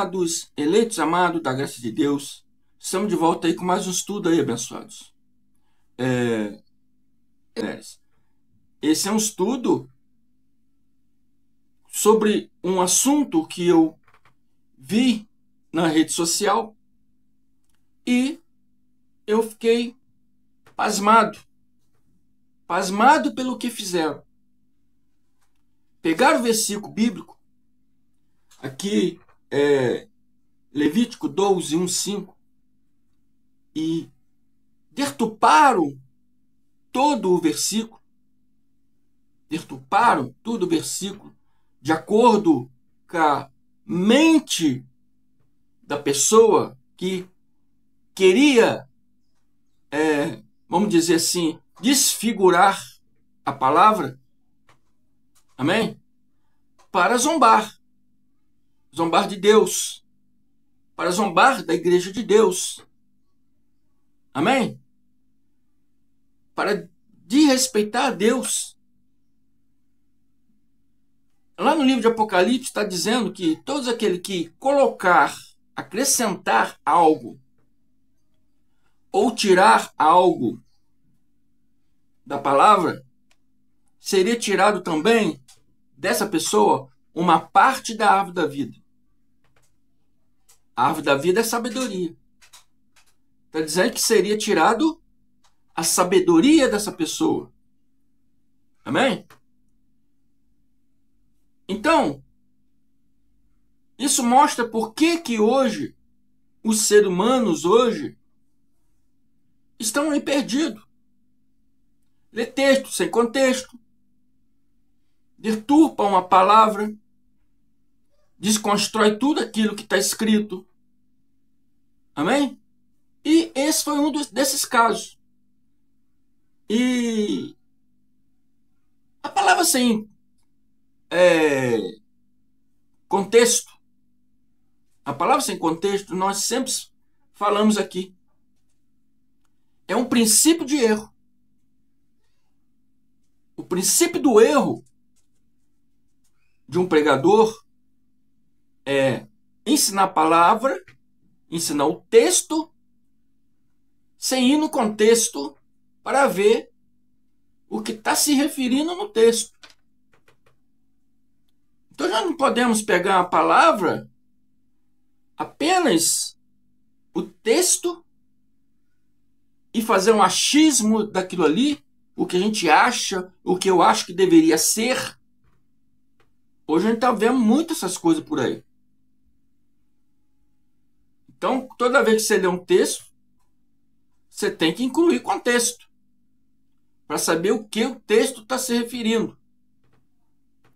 Amados, eleitos amados da graça de Deus, estamos de volta aí com mais um estudo aí, abençoados. É, é, esse é um estudo sobre um assunto que eu vi na rede social e eu fiquei pasmado. Pasmado pelo que fizeram. Pegaram o versículo bíblico aqui é, Levítico 12, 1, 5, e deturparam todo o versículo, deturparam todo o versículo, de acordo com a mente da pessoa que queria, é, vamos dizer assim, desfigurar a palavra, amém? Para zombar zombar de Deus, para zombar da igreja de Deus. Amém? Para desrespeitar a Deus. Lá no livro de Apocalipse está dizendo que todos aquele que colocar, acrescentar algo ou tirar algo da palavra seria tirado também dessa pessoa uma parte da árvore da vida. A árvore da vida é sabedoria. Está dizendo que seria tirado a sabedoria dessa pessoa. Amém? Então, isso mostra por que que hoje os seres humanos hoje estão aí perdidos. Lê texto sem contexto, deturpa uma palavra, desconstrói tudo aquilo que está escrito. Amém? E esse foi um dos, desses casos. E a palavra sem é, contexto. A palavra sem contexto, nós sempre falamos aqui. É um princípio de erro. O princípio do erro de um pregador é ensinar a palavra, ensinar o texto, sem ir no contexto para ver o que está se referindo no texto. Então já não podemos pegar a palavra apenas o texto e fazer um achismo daquilo ali, o que a gente acha, o que eu acho que deveria ser. Hoje a gente está vendo muito essas coisas por aí. Então, toda vez que você lê um texto, você tem que incluir contexto para saber o que o texto está se referindo.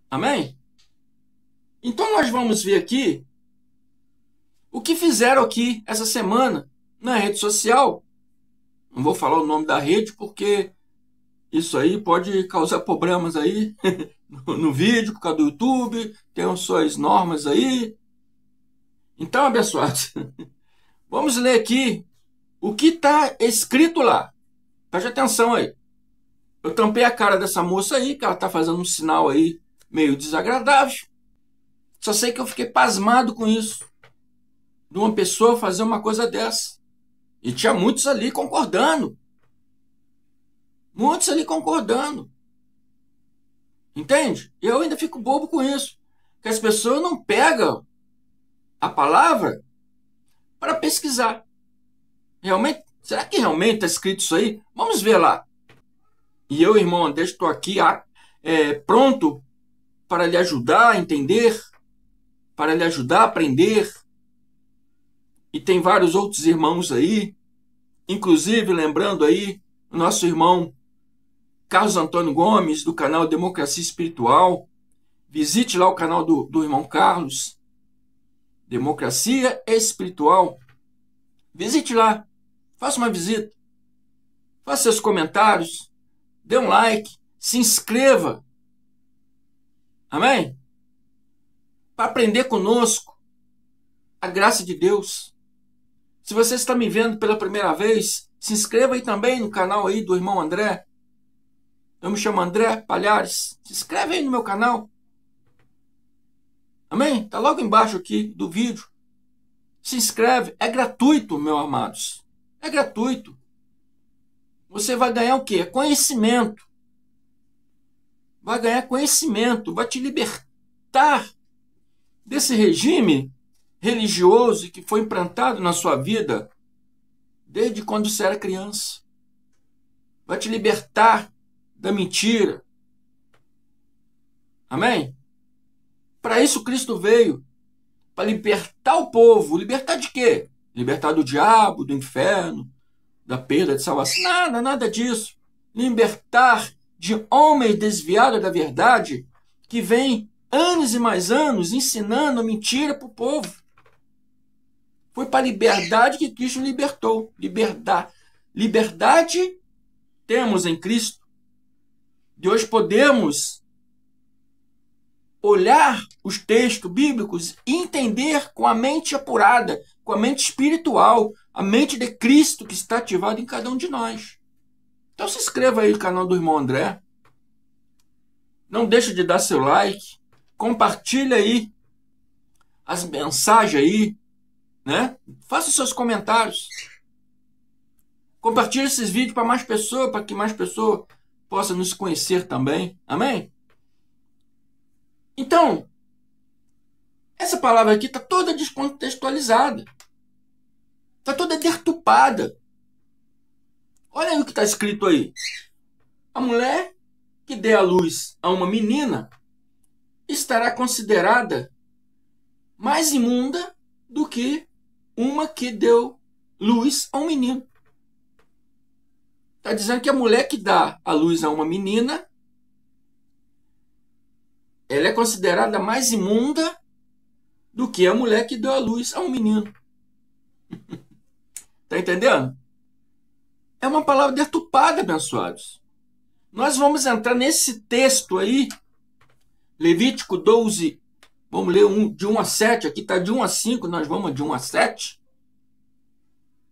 Amém? Então, nós vamos ver aqui o que fizeram aqui essa semana na rede social. Não vou falar o nome da rede porque isso aí pode causar problemas aí no, vídeo por causa do YouTube, tem suas normas aí. Então, abençoados, vamos ler aqui o que está escrito lá. Preste atenção aí. Eu tampei a cara dessa moça aí, que ela está fazendo um sinal aí meio desagradável. Só sei que eu fiquei pasmado com isso. De uma pessoa fazer uma coisa dessa. E tinha muitos ali concordando. Muitos ali concordando. Entende? E eu ainda fico bobo com isso. Que as pessoas não pegam a palavra para pesquisar. Realmente, será que realmente está escrito isso aí? Vamos ver lá. E eu, irmão André, estou aqui é, pronto para lhe ajudar a entender, para lhe ajudar a aprender. E tem vários outros irmãos aí, inclusive lembrando aí o nosso irmão Carlos Antônio Gomes, do canal Democracia Espiritual. Visite lá o canal do, do irmão Carlos. Democracia Espiritual. Visite lá, faça uma visita, faça seus comentários, dê um like, se inscreva. Amém? Para aprender conosco a graça de Deus. Se você está me vendo pela primeira vez, se inscreva aí também no canal aí do irmão André. Eu me chamo André Palhares. Se inscreve aí no meu canal. Amém? Está logo embaixo aqui do vídeo. Se inscreve, é gratuito, meus amados. É gratuito. Você vai ganhar o quê? É conhecimento. Vai ganhar conhecimento, vai te libertar desse regime religioso que foi implantado na sua vida desde quando você era criança. Vai te libertar da mentira. Amém? Para isso Cristo veio, para libertar o povo. Libertar de quê? Libertar do diabo, do inferno, da perda de salvação. Nada, nada disso. Libertar de homens desviados da verdade que vem anos e mais anos ensinando mentira para o povo. Foi para a liberdade que Cristo libertou. Liberdade. Liberdade temos em Cristo. De hoje podemos olhar os textos bíblicos e entender com a mente apurada, com a mente espiritual, a mente de Cristo que está ativada em cada um de nós. Então se inscreva aí no canal do irmão André. Não deixe de dar seu like, compartilha aí as mensagens aí, né? Faça seus comentários. Compartilhe esses vídeos para mais pessoas, para que mais pessoas possam nos conhecer também. Amém? Então, essa palavra aqui está toda descontextualizada. Está toda deturpada. Olha aí o que está escrito aí. A mulher que dê a luz a uma menina estará considerada mais imunda do que uma que deu luz a um menino. Está dizendo que a mulher que dá a luz a uma menina ela é considerada mais imunda do que a mulher que deu a luz a um menino. tá entendendo? É uma palavra detupada, abençoados. Nós vamos entrar nesse texto aí, Levítico 12, vamos ler um, de 1 a 7, aqui está de 1 a 5, nós vamos de 1 a 7,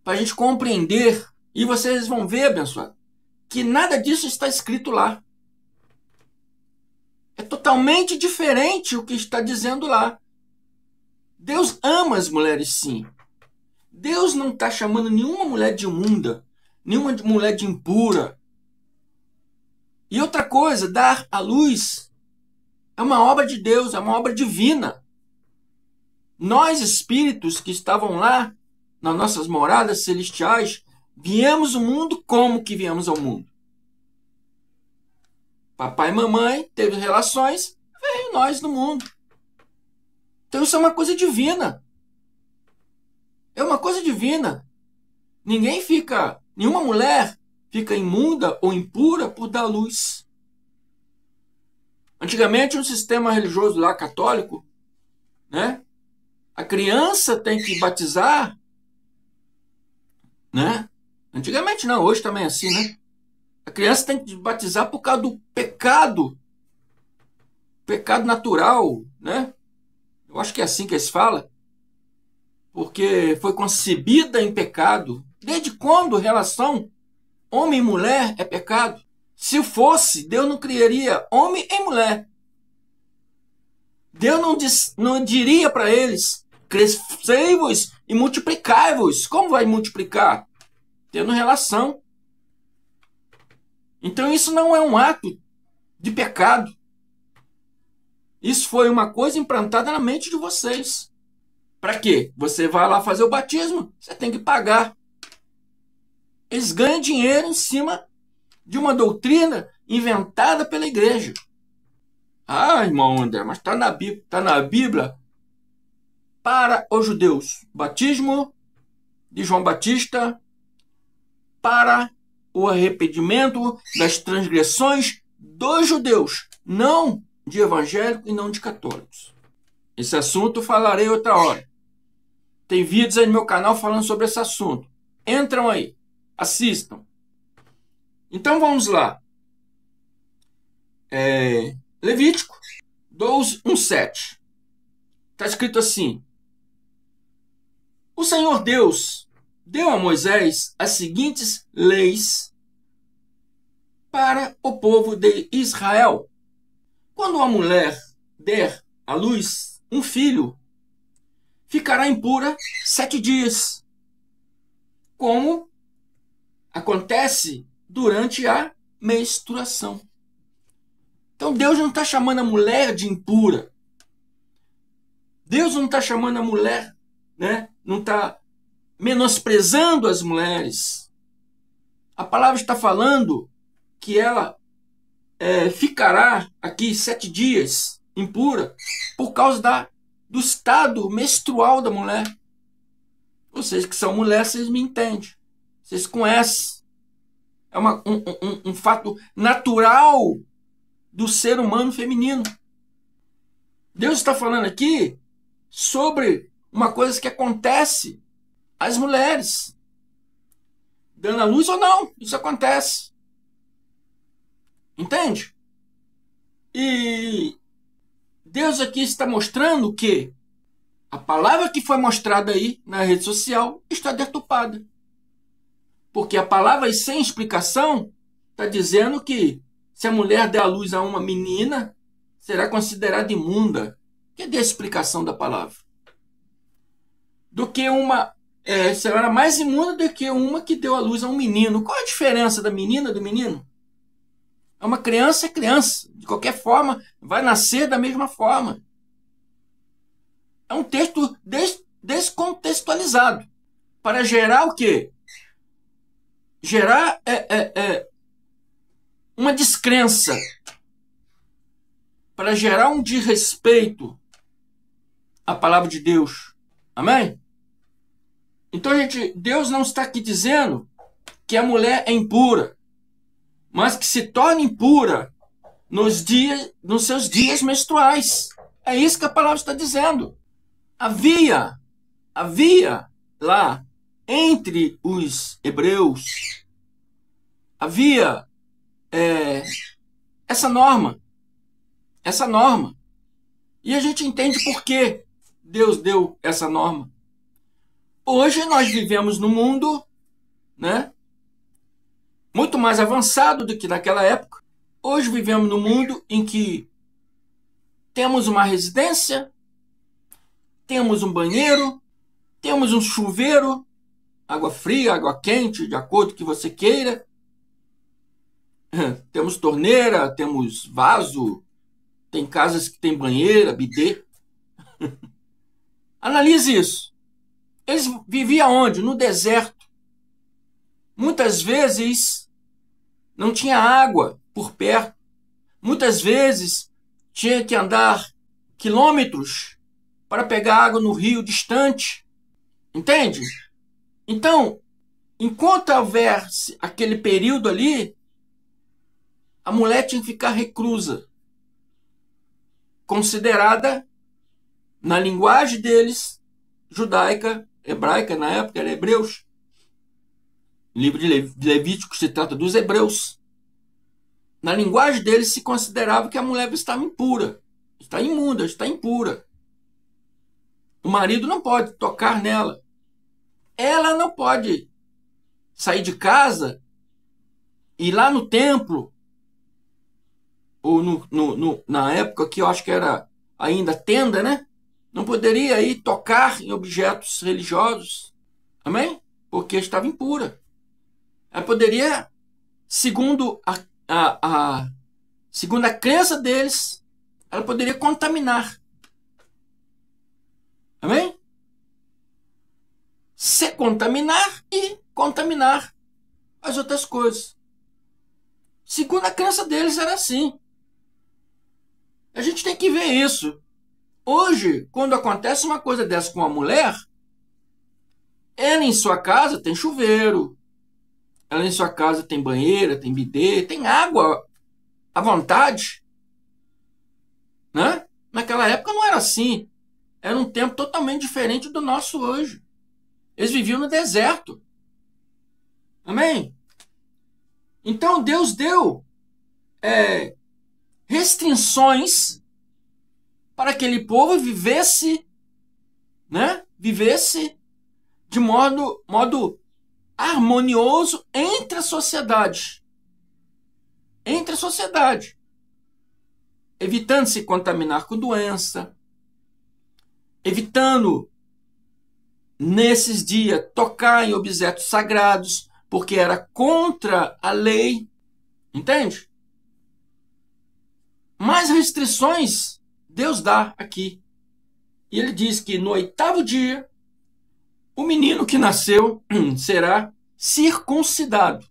para a gente compreender, e vocês vão ver, abençoados, que nada disso está escrito lá totalmente diferente o que está dizendo lá. Deus ama as mulheres sim. Deus não está chamando nenhuma mulher de imunda, nenhuma mulher de impura. E outra coisa, dar à luz é uma obra de Deus, é uma obra divina. Nós espíritos que estavam lá nas nossas moradas celestiais, viemos o mundo como que viemos ao mundo? Papai e mamãe teve relações, veio nós no mundo. Então isso é uma coisa divina. É uma coisa divina. Ninguém fica, nenhuma mulher fica imunda ou impura por dar luz. Antigamente, um sistema religioso lá católico, né? A criança tem que batizar, né? Antigamente não, hoje também é assim, né? A criança tem que batizar por causa do pecado. Pecado natural, né? Eu acho que é assim que se fala. Porque foi concebida em pecado. Desde quando relação homem e mulher é pecado? Se fosse, Deus não criaria homem e mulher. Deus não, diz, não diria para eles: crescei-vos e multiplicai-vos. Como vai multiplicar? Tendo relação. Então isso não é um ato de pecado. Isso foi uma coisa implantada na mente de vocês. Para quê? Você vai lá fazer o batismo, você tem que pagar. Eles ganham dinheiro em cima de uma doutrina inventada pela igreja. Ah, irmão André, mas está na Bíblia, tá na Bíblia para os judeus. Batismo de João Batista para o arrependimento das transgressões dos judeus, não de evangélicos e não de católicos. Esse assunto falarei outra hora. Tem vídeos aí no meu canal falando sobre esse assunto. Entram aí, assistam. Então vamos lá. É, Levítico 12, 1, Está escrito assim: O Senhor Deus deu a Moisés as seguintes leis para o povo de Israel. Quando uma mulher der à luz um filho, ficará impura sete dias, como acontece durante a menstruação. Então Deus não está chamando a mulher de impura. Deus não está chamando a mulher, né? Não está menosprezando as mulheres. A palavra está falando que ela é, ficará aqui sete dias impura por causa da, do estado menstrual da mulher. Vocês que são mulheres, vocês me entendem. Vocês conhecem. É uma, um, um, um fato natural do ser humano feminino. Deus está falando aqui sobre uma coisa que acontece as mulheres. Dando a luz ou não, isso acontece. Entende? E Deus aqui está mostrando que a palavra que foi mostrada aí na rede social está deturpada. Porque a palavra sem explicação está dizendo que se a mulher der a luz a uma menina, será considerada imunda. Cadê é a explicação da palavra? Do que uma é, será mais imunda do que uma que deu à luz a um menino. Qual a diferença da menina do menino? É uma criança, é criança. De qualquer forma, vai nascer da mesma forma. É um texto des descontextualizado para gerar o quê? Gerar é, é, é, uma descrença, para gerar um desrespeito à palavra de Deus. Amém? Então, gente, Deus não está aqui dizendo que a mulher é impura, mas que se torna impura nos dias, nos seus dias menstruais. É isso que a palavra está dizendo. Havia, havia lá entre os hebreus, havia é, essa norma, essa norma. E a gente entende por que Deus deu essa norma. Hoje nós vivemos num mundo, né? Muito mais avançado do que naquela época. Hoje vivemos num mundo em que temos uma residência, temos um banheiro, temos um chuveiro, água fria, água quente, de acordo com que você queira. Temos torneira, temos vaso, tem casas que tem banheira, bidê. Analise isso. Eles viviam onde? No deserto. Muitas vezes não tinha água por perto. Muitas vezes tinha que andar quilômetros para pegar água no rio distante. Entende? Então, enquanto houver aquele período ali, a mulher tinha que ficar reclusa, considerada, na linguagem deles, judaica, hebraica na época era Hebreus. livro de Levítico se trata dos Hebreus. Na linguagem deles se considerava que a mulher estava impura, está imunda, está impura. O marido não pode tocar nela. Ela não pode sair de casa e lá no templo, ou no, no, no, na época que eu acho que era ainda tenda, né? Não poderia aí tocar em objetos religiosos, amém? Porque estava impura. Ela é, poderia, segundo a, a, a, segundo a crença deles, ela poderia contaminar. Amém? Se contaminar e contaminar as outras coisas. Segundo a crença deles, era assim. A gente tem que ver isso. Hoje, quando acontece uma coisa dessa com uma mulher, ela em sua casa tem chuveiro, ela em sua casa tem banheira, tem bidê, tem água à vontade. Né? Naquela época não era assim. Era um tempo totalmente diferente do nosso hoje. Eles viviam no deserto. Amém? Então Deus deu é, restrições para aquele povo vivesse, né? Vivesse de modo, modo harmonioso entre a sociedade. Entre a sociedade. Evitando se contaminar com doença, evitando nesses dias tocar em objetos sagrados, porque era contra a lei, entende? Mais restrições Deus dá aqui. E ele diz que no oitavo dia, o menino que nasceu será circuncidado.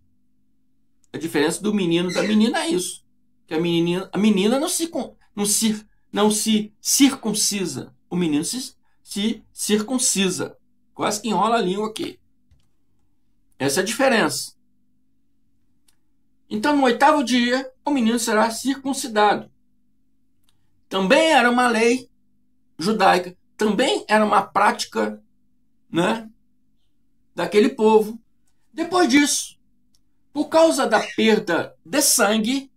A diferença do menino e da menina é isso. Que a menina, a menina não, se, não, se, não se circuncisa. O menino se, se circuncisa. Quase que enrola a língua aqui. Essa é a diferença. Então, no oitavo dia, o menino será circuncidado também era uma lei judaica, também era uma prática né, daquele povo. Depois disso, por causa da perda de sangue,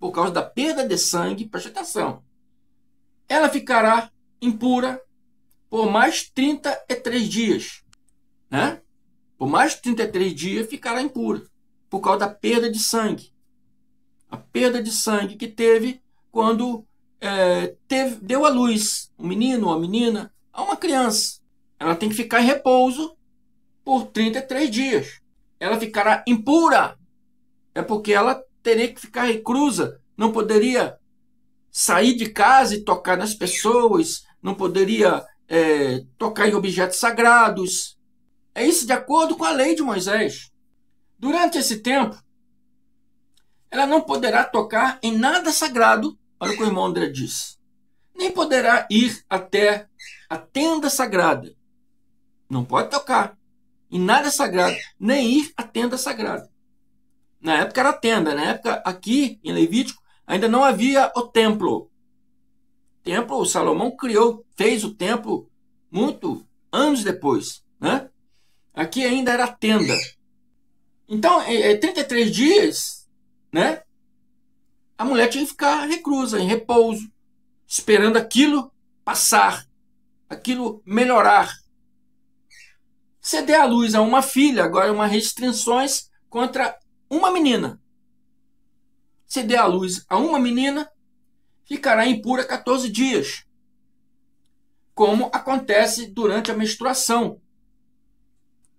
por causa da perda de sangue, preste atenção, ela ficará impura por mais 33 dias. Né? Por mais 33 dias ficará impura, por causa da perda de sangue. A perda de sangue que teve quando é, teve, deu à luz um menino ou uma menina a uma criança. Ela tem que ficar em repouso por 33 dias. Ela ficará impura. É porque ela teria que ficar reclusa. Não poderia sair de casa e tocar nas pessoas. Não poderia é, tocar em objetos sagrados. É isso de acordo com a lei de Moisés. Durante esse tempo, ela não poderá tocar em nada sagrado Olha o que o irmão André diz. Nem poderá ir até a tenda sagrada. Não pode tocar em nada sagrado, nem ir à tenda sagrada. Na época era tenda, na época aqui em Levítico ainda não havia o templo. O templo o Salomão criou, fez o templo muito anos depois, né? Aqui ainda era tenda. Então, é, é 33 dias, né? a mulher tinha que ficar reclusa, em repouso, esperando aquilo passar, aquilo melhorar. Você der a luz a uma filha, agora é uma restrições contra uma menina. Se der a luz a uma menina, ficará impura 14 dias, como acontece durante a menstruação.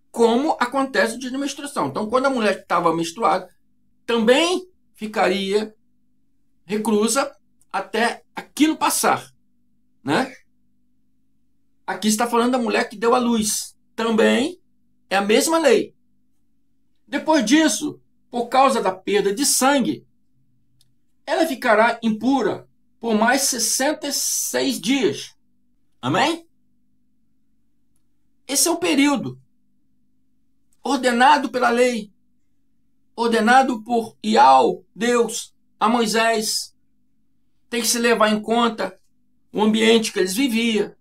Como acontece durante a menstruação. Então, quando a mulher estava menstruada, também ficaria recruza até aquilo passar, né? Aqui está falando da mulher que deu à luz. Também é a mesma lei. Depois disso, por causa da perda de sangue, ela ficará impura por mais 66 dias. Amém? Esse é o período ordenado pela lei, ordenado por Iau, Deus, a Moisés. Tem que se levar em conta o ambiente que eles viviam.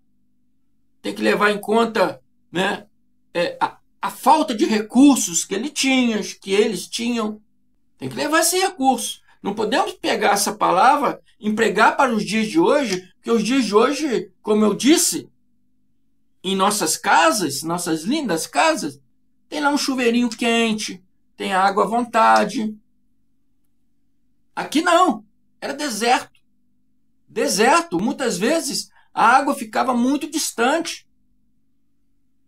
Tem que levar em conta né, é, a, a falta de recursos que ele tinha, que eles tinham. Tem que levar esse recurso. Não podemos pegar essa palavra, empregar para os dias de hoje, porque os dias de hoje, como eu disse, em nossas casas, nossas lindas casas, tem lá um chuveirinho quente, tem água à vontade, Aqui não, era deserto. Deserto, muitas vezes a água ficava muito distante.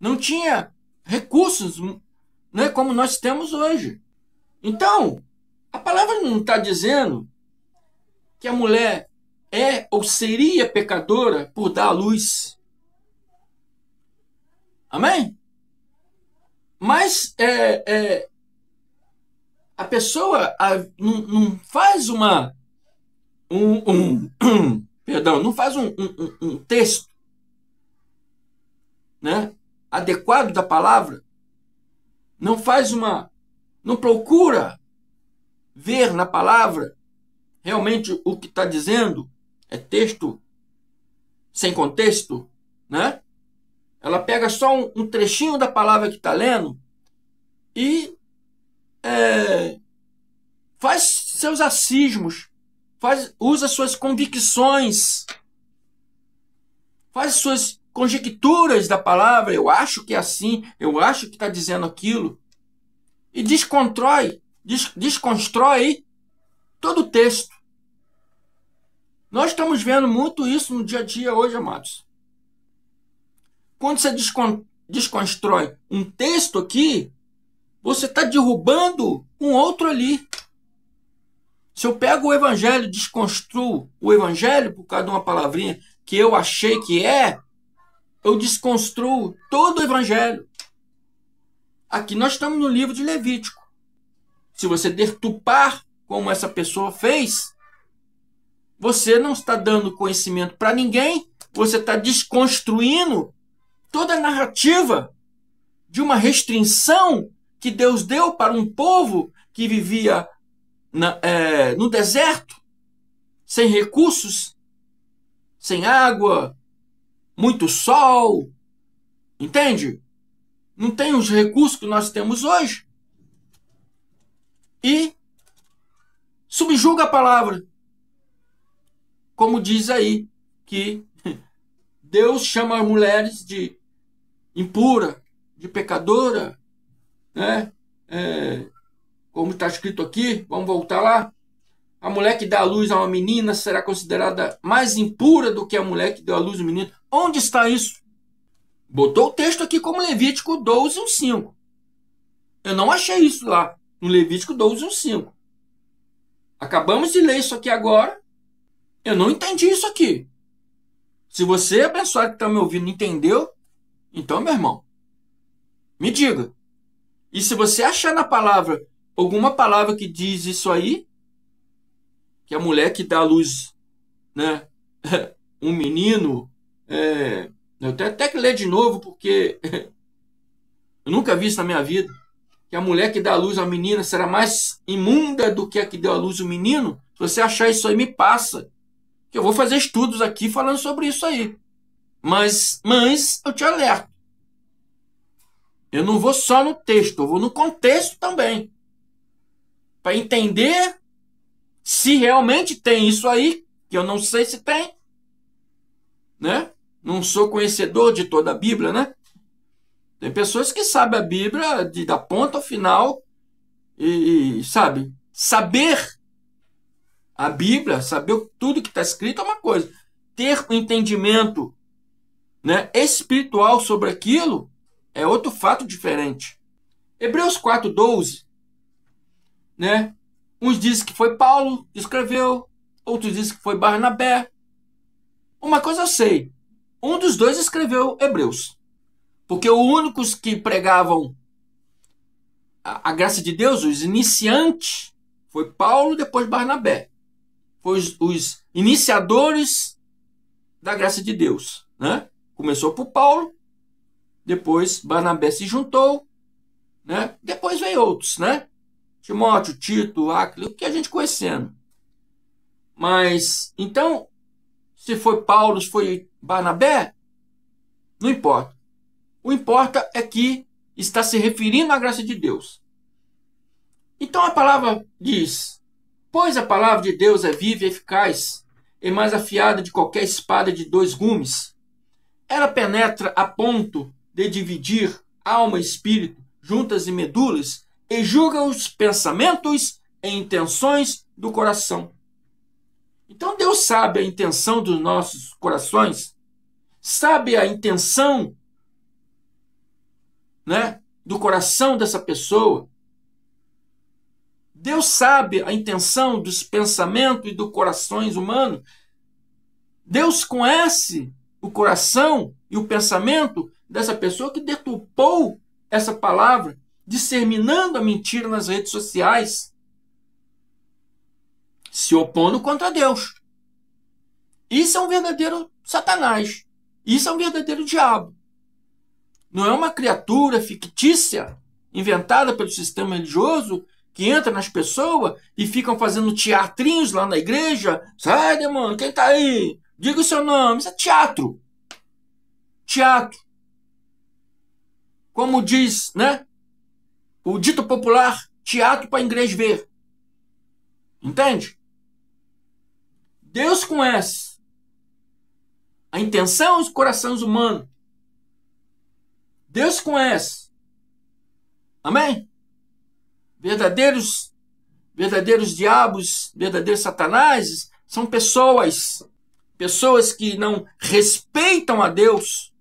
Não tinha recursos, né, como nós temos hoje. Então, a palavra não está dizendo que a mulher é ou seria pecadora por dar à luz. Amém? Mas é, é, a pessoa a, não, não, faz uma. Um, um perdão, não faz um, um, um texto né, adequado da palavra, não faz uma. não procura ver na palavra realmente o que está dizendo, é texto sem contexto, né? Ela pega só um, um trechinho da palavra que está lendo e é, faz seus acismos, faz, usa suas convicções, faz suas conjecturas da palavra. Eu acho que é assim, eu acho que está dizendo aquilo. E desconstrói, des, desconstrói todo o texto. Nós estamos vendo muito isso no dia a dia hoje, amados. Quando você descon, desconstrói um texto aqui, você está derrubando um outro ali. Se eu pego o evangelho, desconstruo o evangelho por causa de uma palavrinha que eu achei que é, eu desconstruo todo o evangelho. Aqui nós estamos no livro de Levítico. Se você detupar como essa pessoa fez, você não está dando conhecimento para ninguém, você está desconstruindo toda a narrativa de uma restrição que Deus deu para um povo que vivia na, é, no deserto, sem recursos, sem água, muito sol. Entende? Não tem os recursos que nós temos hoje. E subjuga a palavra. Como diz aí que Deus chama as mulheres de impura, de pecadora, né? É, como está escrito aqui, vamos voltar lá. A mulher que dá a luz a uma menina será considerada mais impura do que a mulher que deu a luz a um menino. Onde está isso? Botou o texto aqui como Levítico 12, 5. Eu não achei isso lá, no Levítico 12, 5. Acabamos de ler isso aqui agora. Eu não entendi isso aqui. Se você, abençoado que está me ouvindo, entendeu, então, meu irmão, me diga. E se você achar na palavra alguma palavra que diz isso aí, que a mulher que dá à luz, né, um menino, é, eu tenho até que ler de novo porque eu nunca vi isso na minha vida, que a mulher que dá à luz a menina será mais imunda do que a que deu à luz o menino. Se você achar isso aí, me passa. Que eu vou fazer estudos aqui falando sobre isso aí. Mas, mas eu te alerto. Eu não vou só no texto, eu vou no contexto também. Para entender se realmente tem isso aí, que eu não sei se tem. Né? Não sou conhecedor de toda a Bíblia, né? Tem pessoas que sabem a Bíblia de, da ponta ao final e, e sabe, saber a Bíblia, saber tudo que está escrito é uma coisa. Ter um entendimento né, espiritual sobre aquilo é outro fato diferente. Hebreus 4:12, né? Uns dizem que foi Paulo que escreveu, outros dizem que foi Barnabé. Uma coisa eu sei, um dos dois escreveu Hebreus. Porque os únicos que pregavam a, a graça de Deus, os iniciantes, foi Paulo, depois Barnabé. Foi os, os iniciadores da graça de Deus, né? Começou por Paulo, depois Barnabé se juntou, né? Depois veio outros, né? Timóteo, Tito, o que a gente conhecendo. Mas então, se foi Paulo, se foi Barnabé, não importa. O importa é que está se referindo à graça de Deus. Então a palavra diz: Pois a palavra de Deus é viva e eficaz, e mais afiada de qualquer espada de dois gumes. Ela penetra a ponto de dividir alma e espírito, juntas e medulas, e julga os pensamentos e intenções do coração. Então Deus sabe a intenção dos nossos corações, sabe a intenção né, do coração dessa pessoa. Deus sabe a intenção dos pensamentos e dos corações humanos. Deus conhece o coração e o pensamento dessa pessoa que deturpou essa palavra, disseminando a mentira nas redes sociais, se opondo contra Deus. Isso é um verdadeiro Satanás. Isso é um verdadeiro diabo. Não é uma criatura fictícia inventada pelo sistema religioso que entra nas pessoas e ficam fazendo teatrinhos lá na igreja. Sai, demônio, quem tá aí? Diga o seu nome. Isso é teatro. Teatro como diz, né? O dito popular, teatro para inglês ver. Entende? Deus conhece a intenção e os corações humanos. Deus conhece. Amém? Verdadeiros verdadeiros diabos, verdadeiros satanases são pessoas, pessoas que não respeitam a Deus.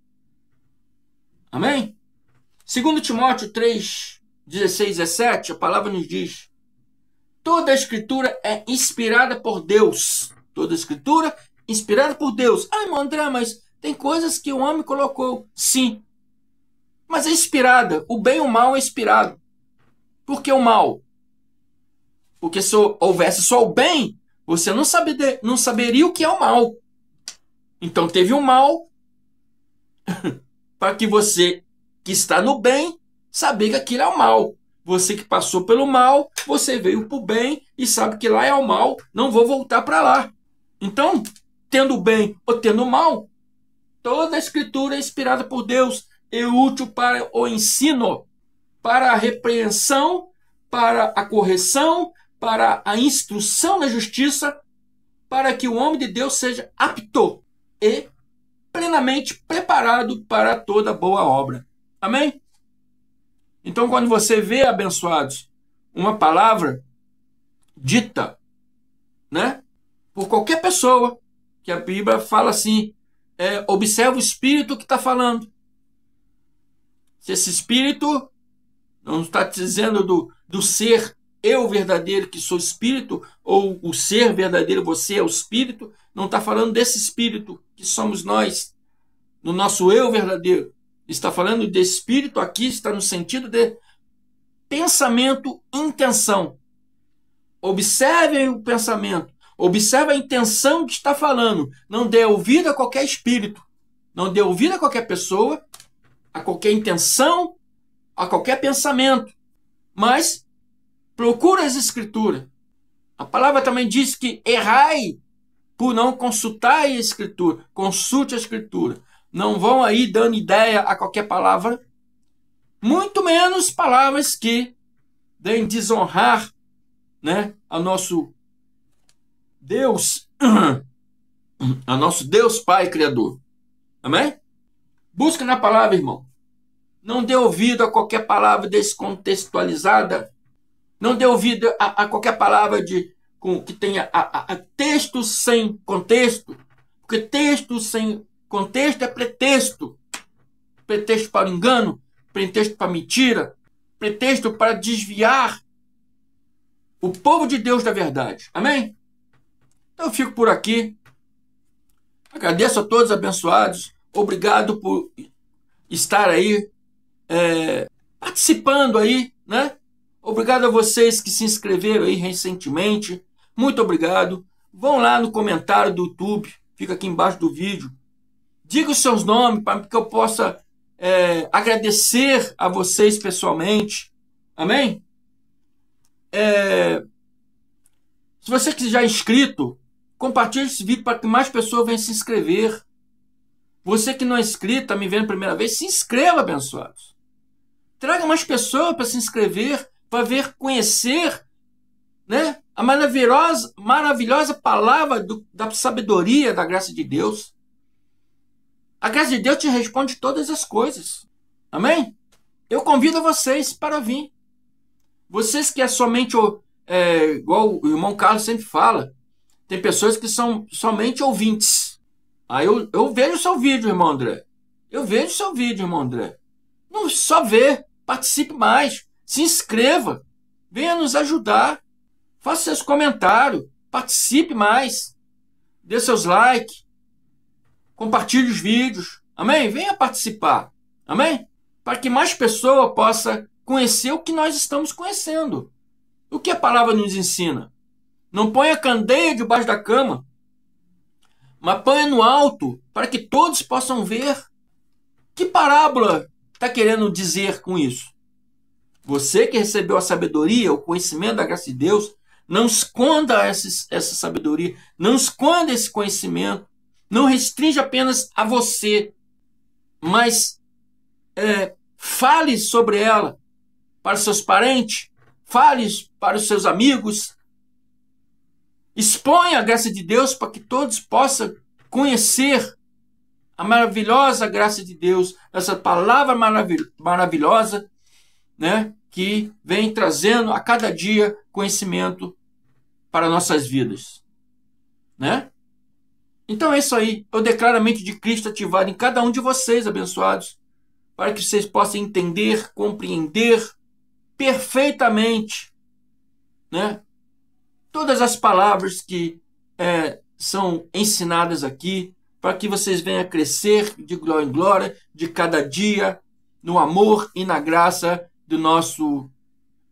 Amém? Segundo Timóteo 3, 16, 17, a palavra nos diz: toda a escritura é inspirada por Deus. Toda a escritura inspirada por Deus. Ah, irmão André, mas tem coisas que o homem colocou. Sim. Mas é inspirada. O bem e o mal é inspirado. Por que o mal? Porque se houvesse só o bem, você não, sabe de, não saberia o que é o mal. Então teve o um mal para que você que está no bem, saber que aquilo é o mal. Você que passou pelo mal, você veio para o bem e sabe que lá é o mal, não vou voltar para lá. Então, tendo o bem ou tendo o mal, toda a escritura é inspirada por Deus e é útil para o ensino, para a repreensão, para a correção, para a instrução na justiça, para que o homem de Deus seja apto e plenamente preparado para toda boa obra. Amém? Então, quando você vê, abençoados, uma palavra dita, né? Por qualquer pessoa, que a Bíblia fala assim, é, observa o espírito que está falando. Se esse espírito não está dizendo do, do ser eu verdadeiro que sou espírito, ou o ser verdadeiro, você é o espírito, não está falando desse espírito que somos nós, no nosso eu verdadeiro está falando de espírito aqui, está no sentido de pensamento, intenção. Observe o pensamento, observe a intenção que está falando. Não dê ouvido a qualquer espírito, não dê ouvido a qualquer pessoa, a qualquer intenção, a qualquer pensamento. Mas procura as escrituras. A palavra também diz que errai por não consultar a escritura. Consulte a escritura. Não vão aí dando ideia a qualquer palavra, muito menos palavras que deem desonrar, né, a nosso Deus, a nosso Deus Pai Criador. Amém? Busca na palavra, irmão. Não dê ouvido a qualquer palavra descontextualizada. Não dê ouvido a, a qualquer palavra de, com, que tenha a, a, texto sem contexto. Porque texto sem Contexto é pretexto. Pretexto para o engano, pretexto para mentira, pretexto para desviar o povo de Deus da verdade. Amém? Então eu fico por aqui. Agradeço a todos abençoados. Obrigado por estar aí é, participando aí, né? Obrigado a vocês que se inscreveram aí recentemente. Muito obrigado. Vão lá no comentário do YouTube, fica aqui embaixo do vídeo. Diga os seus nomes para que eu possa é, agradecer a vocês pessoalmente. Amém? É, se você que já é inscrito, compartilhe esse vídeo para que mais pessoas venham se inscrever. Você que não é inscrito, está me vendo a primeira vez, se inscreva, abençoados. Traga mais pessoas para se inscrever, para ver, conhecer né, a maravilhosa, maravilhosa palavra do, da sabedoria, da graça de Deus. A graça de Deus te responde todas as coisas. Amém? Eu convido vocês para vir. Vocês que é somente, é, igual o irmão Carlos sempre fala, tem pessoas que são somente ouvintes. Aí eu, eu vejo o seu vídeo, irmão André. Eu vejo o seu vídeo, irmão André. Não só vê, participe mais, se inscreva, venha nos ajudar, faça seus comentários, participe mais, dê seus likes, Compartilhe os vídeos. Amém? Venha participar. Amém? Para que mais pessoa possa conhecer o que nós estamos conhecendo. O que a palavra nos ensina? Não ponha a candeia debaixo da cama, mas ponha no alto para que todos possam ver. Que parábola está querendo dizer com isso? Você que recebeu a sabedoria, o conhecimento da graça de Deus, não esconda essa, essa sabedoria, não esconda esse conhecimento não restringe apenas a você, mas é, fale sobre ela para seus parentes, fale para os seus amigos. Exponha a graça de Deus para que todos possam conhecer a maravilhosa graça de Deus, essa palavra maravil maravilhosa, né, que vem trazendo a cada dia conhecimento para nossas vidas, né? Então é isso aí. Eu declaro a mente de Cristo ativada em cada um de vocês, abençoados, para que vocês possam entender, compreender perfeitamente né, todas as palavras que é, são ensinadas aqui, para que vocês venham a crescer de glória em glória, de cada dia, no amor e na graça do nosso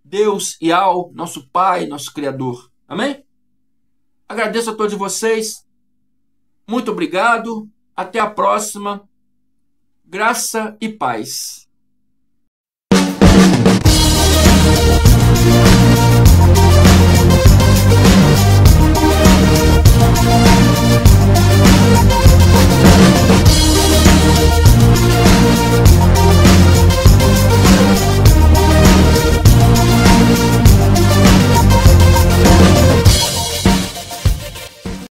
Deus e ao nosso Pai, nosso Criador. Amém? Agradeço a todos vocês. Muito obrigado, até a próxima. Graça e paz.